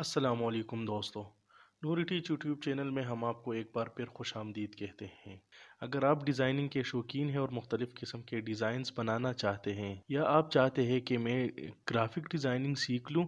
असलकुम दोस्तों नूरी teach YouTube channel में हम आपको एक बार फिर खुश आमदीद कहते हैं अगर आप डिज़ाइनिंग के शौकीन हैं और मुख्तलिफ़ किस्म के डिज़ाइंस बनाना चाहते हैं या आप चाहते हैं कि मैं ग्राफिक डिज़ाइनिंग सीख लूँ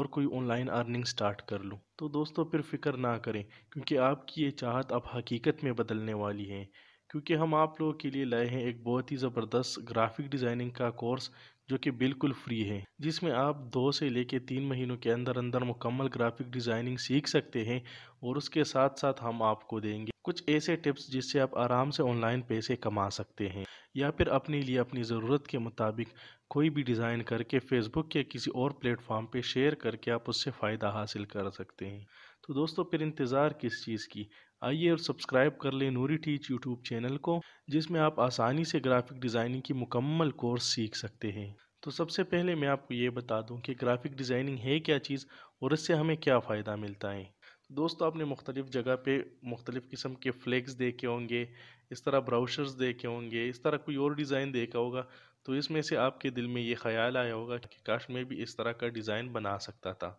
और कोई ऑनलाइन अर्निंग स्टार्ट कर लूँ तो दोस्तों फिर फ़िक्र ना करें क्योंकि आपकी ये चाहत अब हकीकत में बदलने वाली है क्योंकि हम आप लोगों के लिए लाए हैं एक बहुत ही ज़बरदस्त ग्राफिक डिज़ाइनिंग का कोर्स जो कि बिल्कुल फ्री है जिसमें आप दो से लेकर तीन महीनों के अंदर अंदर मुकम्मल ग्राफिक डिज़ाइनिंग सीख सकते हैं और उसके साथ साथ हम आपको देंगे कुछ ऐसे टिप्स जिससे आप आराम से ऑनलाइन पैसे कमा सकते हैं या फिर अपने लिए अपनी ज़रूरत के मुताबिक कोई भी डिज़ाइन करके फेसबुक या किसी और प्लेटफॉर्म पे शेयर करके आप उससे फ़ायदा हासिल कर सकते हैं तो दोस्तों फिर इंतज़ार किस चीज़ की आइए और सब्सक्राइब कर लें नूरी टीच यूट्यूब चैनल को जिसमें आप आसानी से ग्राफिक डिज़ाइनिंग की मुकम्मल कोर्स सीख सकते हैं तो सबसे पहले मैं आपको ये बता दूं कि ग्राफिक डिज़ाइनिंग है क्या चीज़ और इससे हमें क्या फ़ायदा मिलता है दोस्तों आपने मुख्तलिफ़ जगह पे मुख्तलिफ़ किस्म के फ्लैग्स देखे होंगे इस तरह ब्राउशर्स देखे होंगे इस तरह कोई और डिज़ाइन देखा होगा तो इसमें से आपके दिल में ये ख्याल आया होगा कि काश मैं भी इस तरह का डिज़ाइन बना सकता था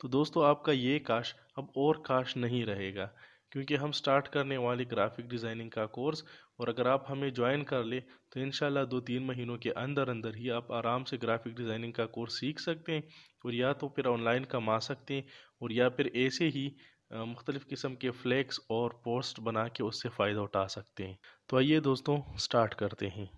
तो दोस्तों आपका ये काश अब और काश नहीं रहेगा क्योंकि हम स्टार्ट करने वाले ग्राफिक डिज़ाइनिंग का कोर्स और अगर आप हमें ज्वाइन कर ले तो इन दो तीन महीनों के अंदर अंदर ही आप आराम से ग्राफिक डिज़ाइनिंग का कोर्स सीख सकते हैं और या तो फिर ऑनलाइन कमा सकते हैं और या फिर ऐसे ही मुख्तलिफ़ किस्म के फ्लेक्स और पोस्ट बना के उससे फ़ायदा उठा सकते हैं तो आइए दोस्तों स्टार्ट करते हैं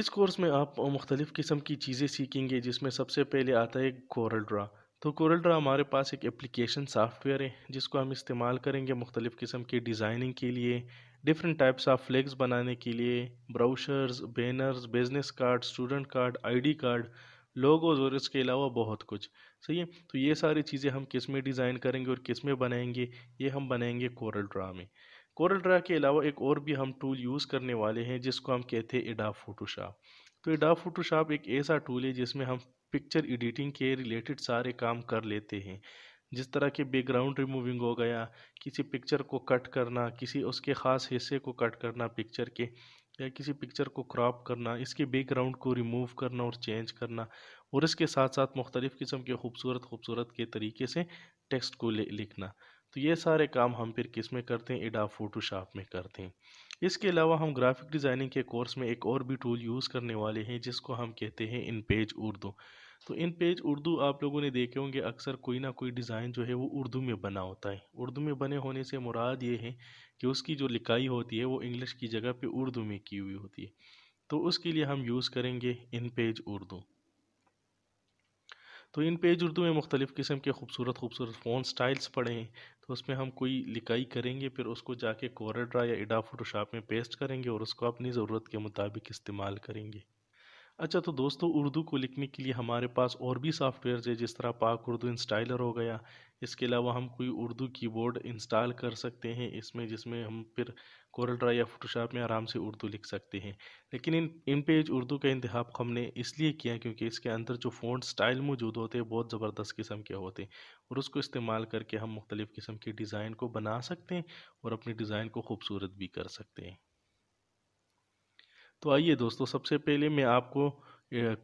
इस कोर्स में आप मुख्तलिफ़ किस्म की चीज़ें सीखेंगे जिसमें सबसे पहले आता है कोरल ड्रा तो कोरल ड्रा हमारे पास एक एप्लीकेशन सॉफ्टवेयर है जिसको हम इस्तेमाल करेंगे मुख्तलिफ़ किस्म की डिज़ाइनिंग के लिए डिफरेंट टाइप्स ऑफ फ्लेक्स बनाने के लिए brochures banners business card student card I D card logos और इसके अलावा बहुत कुछ सही है तो ये सारी चीज़ें हम किस में डिज़ाइन करेंगे और किस में बनाएंगे ये हम बनाएंगे कोरल ड्रा में कोरल ड्रा के अलावा एक और भी हम टूल यूज़ करने वाले हैं जिसको हम कहते हैं एडा फोटोशॉप तो एडा फोटोशॉप एक ऐसा टूल है जिसमें हम पिक्चर एडिटिंग के रिलेटेड सारे काम कर लेते हैं जिस तरह के बैकग्राउंड रिमूविंग हो गया किसी पिक्चर को कट करना किसी उसके ख़ास हिस्से को कट करना पिक्चर के या किसी पिक्चर को क्रॉप करना इसके बैकग्राउंड को रिमूव करना और चेंज करना और इसके साथ साथ मुख्तलिफ़ किस्म के खूबसूरत खूबसूरत के तरीके से टेक्स्ट को लिखना तो ये सारे काम हम फिर किस में करते हैं एडा फ़ोटोशॉप में करते हैं इसके अलावा हम ग्राफिक डिज़ाइनिंग के कोर्स में एक और भी टूल यूज़ करने वाले हैं जिसको हम कहते हैं इन पेज उर्दू तो इन पेज उर्दू आप लोगों ने देखे होंगे अक्सर कोई ना कोई डिज़ाइन जो है वो उर्दू में बना होता है उर्दू में बने होने से मुराद ये है कि उसकी जो लिखाई होती है वो इंग्लिश की जगह पे उर्दू में की हुई होती है तो उसके लिए हम यूज़ करेंगे इन पेज उर्दू तो इन पेज उर्दू में मुख्तलिफ़ किस्म के खूबसूरत खूबसूरत फ़ोन स्टाइल्स पड़े हैं तो उसमें हम कोई लिकाई करेंगे फिर उसको जाके कोरेड्रा या इडा फोटोशॉप में पेस्ट करेंगे और उसको अपनी ज़रूरत के मुताबिक इस्तेमाल करेंगे अच्छा तो दोस्तों उर्दू को लिखने के लिए हमारे पास और भी सॉफ्टवेयर है जिस तरह पाक उर्दू इंस्टाइलर हो गया इसके अलावा हम कोई उर्दू कीबोर्ड इंस्टॉल कर सकते हैं इसमें जिसमें हम फिर कोरल ड्राई या फोटोशॉप में आराम से उर्दू लिख सकते हैं लेकिन इन इन पेज उर्दू का इंतहाब हमने इसलिए किया क्योंकि इसके अंदर जो फ़ॉन्ट स्टाइल मौजूद होते हैं बहुत ज़बरदस्त किस्म के होते हैं और उसको इस्तेमाल करके हम मुख्तलिफ़ किस्म के डिज़ाइन को बना सकते हैं और अपने डिज़ाइन को खूबसूरत भी कर सकते हैं तो आइए दोस्तों सबसे पहले मैं आपको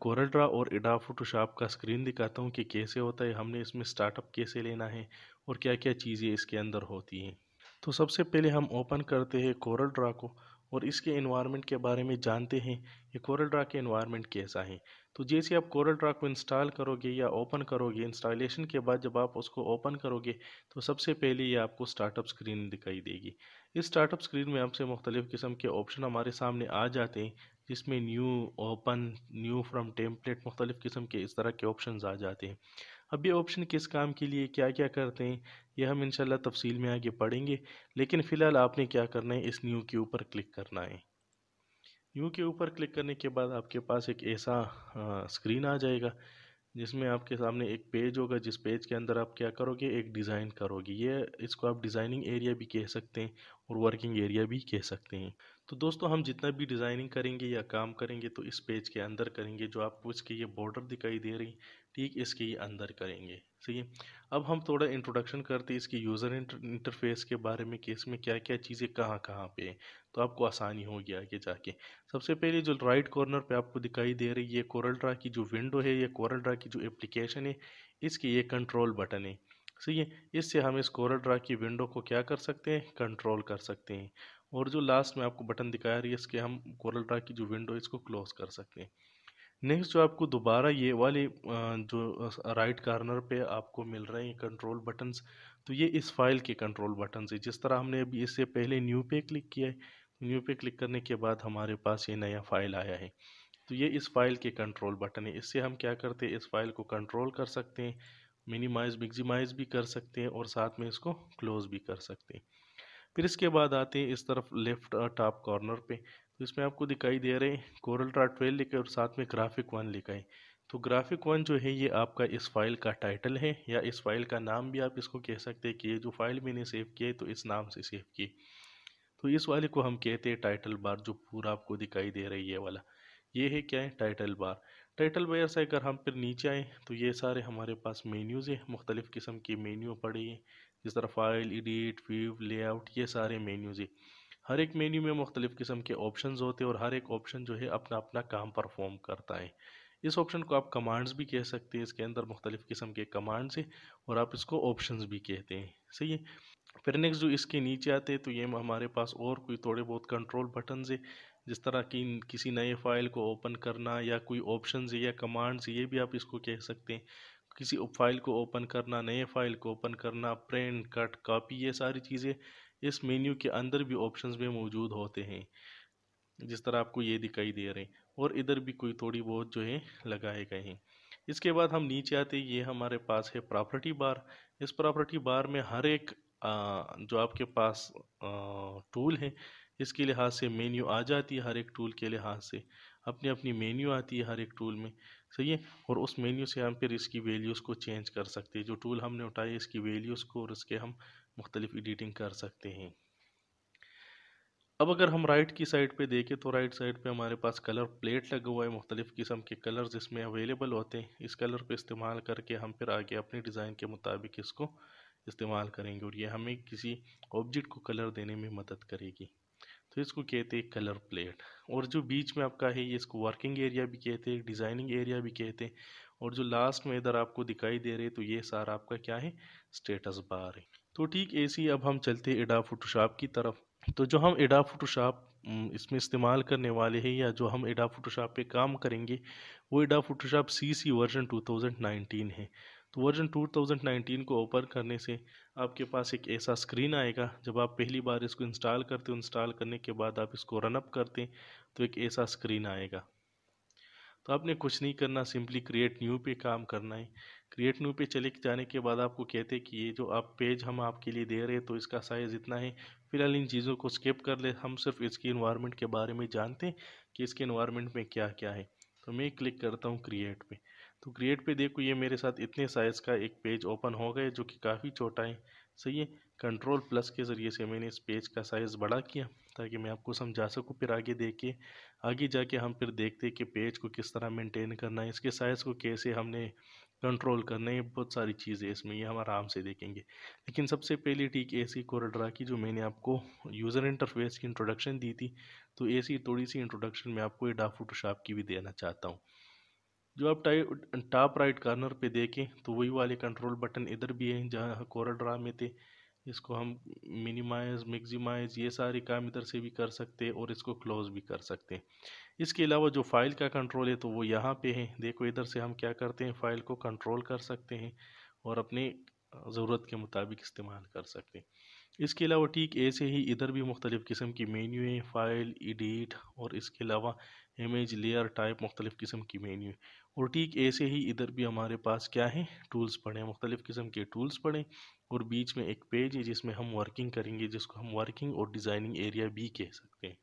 कोरलड्रा और एडा फोटोशॉप का स्क्रीन दिखाता हूँ कि कैसे होता है हमने इसमें स्टार्टअप कैसे लेना है और क्या क्या चीज़ें इसके अंदर होती हैं तो सबसे पहले हम ओपन करते हैं कोरलड्रा को और इसके इन्वायरमेंट के बारे में जानते हैं कि कोरलड्रा के इन्वायरमेंट कैसा है तो जैसे आप कोरल ट्रक को इंस्टॉल करोगे या ओपन करोगे इंस्टॉलेशन के बाद जब आप उसको ओपन करोगे तो सबसे पहले ये आपको स्टार्टअप स्क्रीन दिखाई देगी इस स्टार्टअप स्क्रीन में आपसे मुख्तलिफ़ किस्म के ऑप्शन हमारे सामने आ जाते हैं जिसमें new open new from template मुख्तलिफ़ किस्म के इस तरह के ऑप्शन आ जाते हैं अब ये ऑप्शन किस काम के लिए क्या क्या करते हैं यह हम इन तफसील में आगे पढ़ेंगे लेकिन फ़िलहाल आपने क्या करना है इस न्यू के ऊपर क्लिक करना है यू के ऊपर क्लिक करने के बाद आपके पास एक ऐसा स्क्रीन आ जाएगा जिसमें आपके सामने एक पेज होगा जिस पेज के अंदर आप क्या करोगे एक डिज़ाइन करोगे ये इसको आप डिज़ाइनिंग एरिया भी कह सकते हैं और वर्किंग एरिया भी कह सकते हैं तो दोस्तों हम जितना भी डिज़ाइनिंग करेंगे या काम करेंगे तो इस पेज के अंदर करेंगे जो आपको इसके ये बॉर्डर दिखाई दे रही ठीक इसके अंदर करेंगे सही है अब हम थोड़ा इंट्रोडक्शन करते हैं इसकी यूज़र इंटरफेस के बारे में कि इसमें क्या क्या चीज़ें कहाँ कहाँ पे हैं तो आपको आसानी होगी आगे जाके सबसे पहले जो राइट कॉर्नर पे आपको दिखाई दे रही है कोरल ड्रा की जो विंडो है या कोरल ड्रा की जो एप्लीकेशन है इसके ये कंट्रोल बटन है सही है इससे हम इस कोरल ड्रा की विंडो को क्या कर सकते हैं कंट्रोल कर सकते हैं और जो लास्ट में आपको बटन दिखाया रही है इसके हम कोरल ड्रा की जो विंडो इसको क्लोज कर सकते हैं नेक्स्ट जो आपको दोबारा ये वाले जो राइट कार्नर पे आपको मिल रहे हैं कंट्रोल बटन्स तो ये इस फाइल के कंट्रोल बटन है जिस तरह हमने अभी इससे पहले न्यू पे क्लिक किया है न्यू पे क्लिक करने के बाद हमारे पास ये नया फाइल आया है तो ये इस फाइल के कंट्रोल बटन है इससे हम क्या करते हैं इस फाइल को कंट्रोल कर सकते हैं मिनिमाइज मिगजिमाइज भी कर सकते हैं और साथ में इसको क्लोज भी कर सकते हैं फिर इसके बाद आते हैं इस तरफ लेफ़्ट टॉप कॉर्नर पे तो इसमें आपको दिखाई दे रहे हैं कोरल ड्रा ट्वेल्व लिखा और साथ में ग्राफिक वन लिखा है तो ग्राफिक वन जो है ये आपका इस फाइल का टाइटल है या इस फाइल का नाम भी आप इसको कह सकते हैं कि ये जो फाइल मैंने सेव किया है तो इस नाम से सेव की तो इस वाले को हम कहते हैं टाइटल बार जो पूरा आपको दिखाई दे रही है वाला ये है क्या है टाइटल बार टाइटल बार से अगर हम फिर नीचे आएँ तो ये सारे हमारे पास मेन्यूज़ हैं मुख्तलिफ़ किस्म के मेन्यू पड़े हैं जिस तरह फाइल एडिट व्यू लेआउट ये सारे मेन्यूज़ हैं हर एक मेन्यू में मुख्तलिफ़ किस्म के ऑप्शन होते हैं और हर एक ऑप्शन जो है अपना अपना काम परफॉर्म करता है इस ऑप्शन को आप कमांड्स भी कह सकते हैं इसके अंदर मुख्तलिफ़ किस्म के कमांड्स हैं और आप इसको ऑप्शन भी कहते हैं सही है फिर नेक्स्ट जो इसके नीचे आते हैं तो ये हमारे पास और कोई थोड़े बहुत कंट्रोल बटन है जिस तरह की किसी नए फाइल को ओपन करना या कोई ऑप्शन या कमांड्स ये भी आप इसको कह सकते हैं किसी फाइल को ओपन करना नए फाइल को ओपन करना प्रिंट कट कॉपी ये सारी चीज़ें इस मेन्यू के अंदर भी ऑप्शंस में मौजूद होते हैं जिस तरह आपको ये दिखाई दे रहे हैं और इधर भी कोई थोड़ी बहुत जो है लगाए गए हैं इसके बाद हम नीचे आते ये हमारे पास है प्रॉपर्टी बार इस प्रॉपर्टी बार में हर एक जो आपके पास टूल है इसके लिहाज से मेन्यू आ जाती है हर एक टूल के लिहाज से अपनी अपनी मेन्यू आती है हर एक टूल में सही है और उस मेन्यू से हम फिर इसकी वैल्यूज़ को चेंज कर सकते हैं जो टूल हमने उठाई इसकी वैल्यूज़ को और इसके हम मुख्तलिफ एडिटिंग कर सकते हैं अब अगर हम राइट की साइड पे देखें तो राइट साइड पे हमारे पास कलर प्लेट लगा हुआ है मुख्तलिफ़ किस्म के कलर्स इसमें अवेलेबल होते हैं इस कलर को इस्तेमाल करके हम फिर आगे अपने डिज़ाइन के मुताबिक इसको इस्तेमाल करेंगे और ये हमें किसी ऑब्जेक्ट को कलर देने में मदद करेगी तो इसको कहते हैं कलर प्लेट और जो बीच में आपका है ये इसको वर्किंग एरिया भी कहते हैं डिज़ाइनिंग एरिया भी कहते हैं और जो लास्ट में इधर आपको दिखाई दे रहे तो ये सारा आपका क्या है स्टेटस बार है तो ठीक ऐसी अब हम चलते हैं एडा फोटोशॉप की तरफ तो जो हम एडा फोटोशॉप इसमें इस्तेमाल करने वाले हैं या जो हम एडा फोटोशॉप पे काम करेंगे वो एडा फोटोशॉप सी सी वर्जन 2019 है तो वर्जन 2019 को ओपन करने से आपके पास एक ऐसा स्क्रीन आएगा जब आप पहली बार इसको इंस्टॉल करते हो इंस्टॉल करने के बाद आप इसको रनअप करते हैं तो एक ऐसा स्क्रीन आएगा तो आपने कुछ नहीं करना सिंपली क्रिएट न्यू पे काम करना है क्रिएट न्यू पे चले जाने के बाद आपको कहते हैं कि ये जो आप पेज हम आपके लिए दे रहे हैं तो इसका साइज़ इतना है फिलहाल इन चीज़ों को स्किप कर ले हम सिर्फ इसकी इन्वायरमेंट के बारे में जानते हैं कि इसके इन्वायरमेंट में क्या क्या है तो मैं क्लिक करता हूँ क्रिएट पे तो क्रिएट पे देखो ये मेरे साथ इतने साइज़ का एक पेज ओपन हो गया जो कि काफ़ी छोटा है सही है कंट्रोल प्लस के ज़रिए से मैंने इस पेज का साइज़ बड़ा किया ताकि मैं आपको समझा सकूँ फिर आगे देख के आगे जाके हम फिर देखते कि पेज को किस तरह मेंटेन करना है इसके साइज़ को कैसे हमने कंट्रोल करने ये बहुत सारी चीज़ें इसमें ये हम आराम से देखेंगे लेकिन सबसे पहले ठीक ए सी कोरड्रा की जो मैंने आपको यूज़र इंटरफेस की इंट्रोडक्शन दी थी तो ए सी थोड़ी सी इंट्रोडक्शन में आपको एडा फोटोशॉप की भी देना चाहता हूँ जो आप टॉप राइट कॉर्नर पे देखें तो वही वाले कंट्रोल बटन इधर भी हैं जहाँ कोरड्रा में थे इसको हम मिनिमाइज मैक्सिमाइज ये सारे काम इधर से भी कर सकते हैं और इसको क्लोज भी कर सकते हैं इसके अलावा जो फाइल का कंट्रोल है तो वो यहाँ पे है देखो इधर से हम क्या करते हैं फाइल को कंट्रोल कर सकते हैं और अपने ज़रूरत के मुताबिक इस्तेमाल कर सकते हैं इसके अलावा ठीक ऐसे ही इधर भी मुख्तलिफ़ किस्म की मेन्यू हैं फ़ाइल एडिट और इसके अलावा इमेज लेयर टाइप मुख्तलिफ़ किस्म की मेन्यू है और ठीक ऐसे ही इधर भी हमारे पास क्या है टूल्स पड़े हैं मुख्तलिफ़ किस्म के टूल्स पड़े और बीच में एक पेज है जिसमें हम वर्किंग करेंगे जिसको हम वर्किंग और डिज़ाइनिंग एरिया भी कह सकते हैं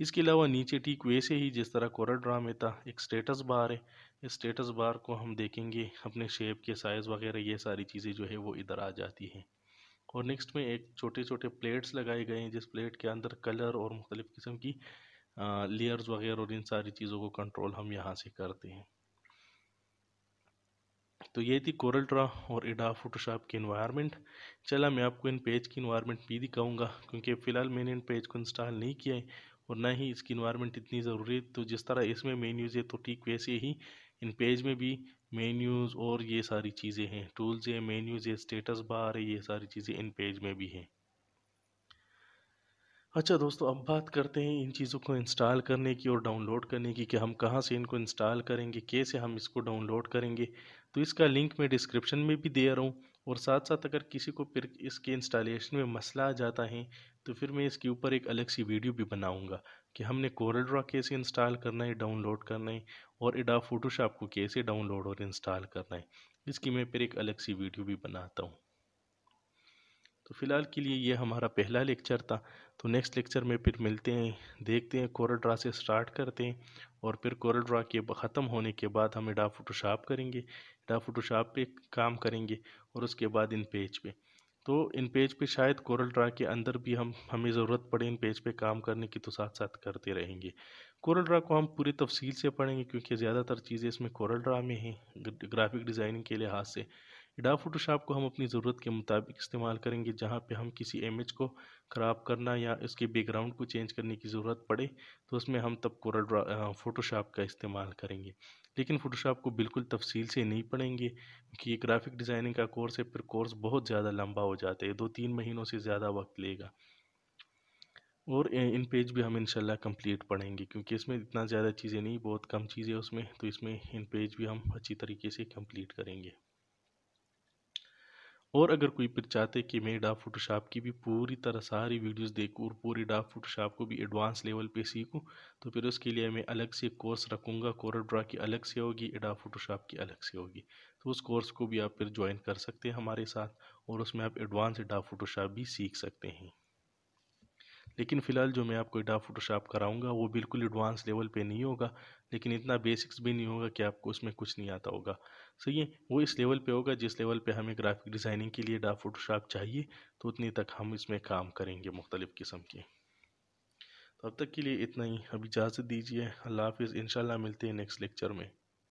इसके अलावा नीचे ठीक वैसे ही जिस तरह कोराड्रा में था एक स्टेटस बार है इस स्टेटस बार को हम देखेंगे अपने शेप के साइज़ वगैरह ये सारी चीज़ें जो है वो इधर आ जाती हैं और नेक्स्ट में एक छोटे छोटे प्लेट्स लगाए गए हैं जिस प्लेट के अंदर कलर और मुख्तलिफ़ किस्म की लेयर्स वगैरह और इन सारी चीज़ों को कंट्रोल हम यहाँ से करते हैं तो ये थी कोरल ड्रा और इडा फोटोशॉप की इन्वायरमेंट चला मैं आपको इन पेज की इन्वायरमेंट भी दिखाऊंगा क्योंकि फ़िलहाल मैंने इन पेज को इंस्टॉल नहीं किया है और ना ही इसकी इन्वायरमेंट इतनी ज़रूरी है तो जिस तरह इसमें मेन यूज़ है तो ठीक वैसे ही इन पेज में भी मेन्यूज़ और ये सारी चीज़ें हैं टूल्स ये मेन्यूज़ ये स्टेटस बार है ये सारी चीज़ें इन पेज में भी हैं अच्छा दोस्तों अब बात करते हैं इन चीज़ों को इंस्टॉल करने की और डाउनलोड करने की कि हम कहाँ से इनको इंस्टॉल करेंगे कैसे हम इसको डाउनलोड करेंगे तो इसका लिंक मैं डिस्क्रिप्शन में भी दे रहा हूँ और साथ साथ अगर किसी को फिर इसके इंस्टॉलेशन में मसला आ जाता है तो फिर मैं इसके ऊपर एक अलग सी वीडियो भी बनाऊंगा कि हमने कोरल ड्रा कैसे इंस्टॉल करना है डाउनलोड करना है और एडा फोटोशॉप को कैसे डाउनलोड और इंस्टॉल करना है इसकी मैं फिर एक अलग सी वीडियो भी बनाता हूँ तो फ़िलहाल के लिए ये हमारा पहला लेक्चर था तो नेक्स्ट लेक्चर में फिर मिलते हैं देखते हैं कोरल ड्रा से स्टार्ट करते हैं और फिर कोरल ड्रा के ख़त्म होने के बाद हम एडा फोटोशॉप करेंगे डा फोटोशॉप पे काम करेंगे और उसके बाद इन पेज पे तो इन पेज पे शायद कोरल ड्रा के अंदर भी हम हमें ज़रूरत पड़े इन पेज पे काम करने की तो साथ साथ करते रहेंगे कोरल ड्रा को हम पूरी तफसील से पढ़ेंगे क्योंकि ज़्यादातर चीज़ें इसमें कोरल ड्रा में हैं ग्राफिक डिज़ाइनिंग के लिहाज से एडा फोटोशॉप को हम अपनी ज़रूरत के मुताबिक इस्तेमाल करेंगे जहाँ पे हम किसी इमेज को ख़राब करना या इसके बैकग्राउंड को चेंज करने की ज़रूरत पड़े तो उसमें हम तब कोरल फ़ोटोशॉप का इस्तेमाल करेंगे लेकिन फ़ोटोशॉप को बिल्कुल तफसील से नहीं पढ़ेंगे क्योंकि ये ग्राफिक डिज़ाइनिंग का कोर्स है फिर कोर्स बहुत ज़्यादा लंबा हो जाता है दो तीन महीनों से ज़्यादा वक्त लेगा और इन पेज भी हम इंशाल्लाह कंप्लीट पढ़ेंगे क्योंकि इसमें इतना ज़्यादा चीज़ें नहीं बहुत कम चीज़ें उसमें तो इसमें इन पेज भी हम अच्छी तरीके से कंप्लीट करेंगे और अगर कोई फिर चाहते कि मैं डाफ फोटोशॉप की भी पूरी तरह सारी वीडियोस देखूँ और पूरी डाफ फोटोशॉप को भी एडवांस लेवल पे सीखूँ तो फिर उसके लिए मैं अलग से कोर्स रखूँगा कोर ड्रा की अलग से होगी एडाफ फोटोशॉप की अलग से होगी तो उस कोर्स को भी आप फिर ज्वाइन कर सकते हैं हमारे साथ और उसमें आप एडवांस एडाफ फोटोशॉप भी सीख सकते हैं लेकिन फ़िलहाल जो मैं आपको एडा फोटोशॉप कराऊंगा वो बिल्कुल एडवांस लेवल पे नहीं होगा लेकिन इतना बेसिक्स भी नहीं होगा कि आपको उसमें कुछ नहीं आता होगा सही है वो इस लेवल पे होगा जिस लेवल पे हमें ग्राफिक डिज़ाइनिंग के लिए डा फोटोशॉप चाहिए तो उतनी तक हम इसमें काम करेंगे मुख्तलिफ़ किस्म के तो अब तक के लिए इतना ही अब इजाज़त दीजिए अल्लाह हाफिज़ इन मिलते हैं नेक्स्ट लेक्चर में